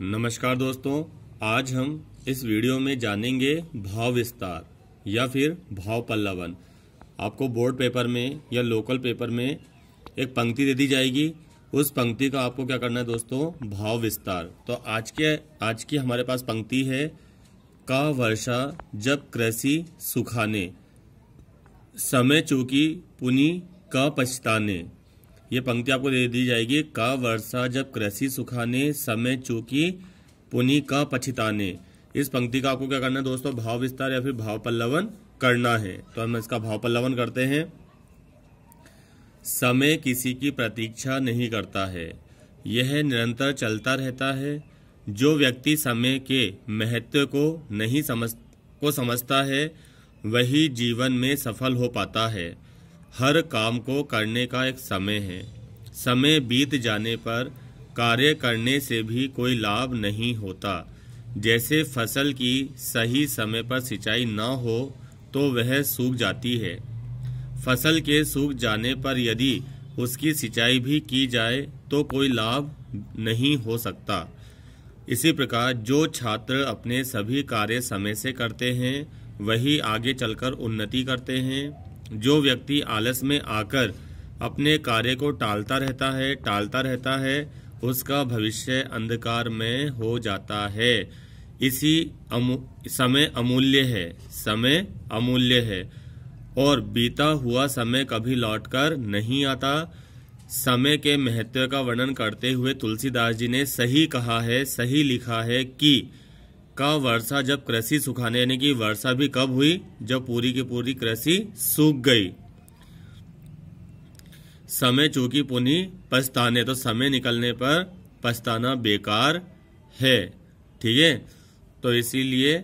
नमस्कार दोस्तों आज हम इस वीडियो में जानेंगे भाव विस्तार या फिर भाव पल्लवन आपको बोर्ड पेपर में या लोकल पेपर में एक पंक्ति दे दी जाएगी उस पंक्ति का आपको क्या करना है दोस्तों भाव विस्तार तो आज के आज की हमारे पास पंक्ति है का वर्षा जब कृषि सुखाने समय चूकी पुनी का पछताने ये पंक्ति आपको दे दी जाएगी का वर्षा जब कृषि सुखाने समय चूकी पुनि का पछिताने इस पंक्ति का आपको क्या करना है दोस्तों भाव विस्तार या फिर भाव पल्लवन करना है तो हम इसका भाव पल्लवन करते हैं समय किसी की प्रतीक्षा नहीं करता है यह निरंतर चलता रहता है जो व्यक्ति समय के महत्व को नहीं समझ को समझता है वही जीवन में सफल हो पाता है हर काम को करने का एक समय है समय बीत जाने पर कार्य करने से भी कोई लाभ नहीं होता जैसे फसल की सही समय पर सिंचाई न हो तो वह सूख जाती है फसल के सूख जाने पर यदि उसकी सिंचाई भी की जाए तो कोई लाभ नहीं हो सकता इसी प्रकार जो छात्र अपने सभी कार्य समय से करते हैं वही आगे चलकर उन्नति करते हैं जो व्यक्ति आलस में आकर अपने कार्य को टालता रहता है टालता रहता है उसका भविष्य अंधकार में हो जाता है इसी अमु, समय अमूल्य है समय अमूल्य है और बीता हुआ समय कभी लौटकर नहीं आता समय के महत्व का वर्णन करते हुए तुलसीदास जी ने सही कहा है सही लिखा है कि का वर्षा जब कृषि सुखाने यानी कि वर्षा भी कब हुई जब पूरी की पूरी कृषि सूख गई समय चूंकि पुनी पछताने तो समय निकलने पर पछताना बेकार है ठीक है तो इसीलिए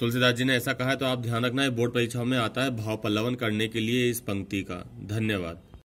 तुलसीदास जी ने ऐसा कहा है तो आप ध्यान रखना है बोर्ड परीक्षाओं में आता है भाव पल्लवन करने के लिए इस पंक्ति का धन्यवाद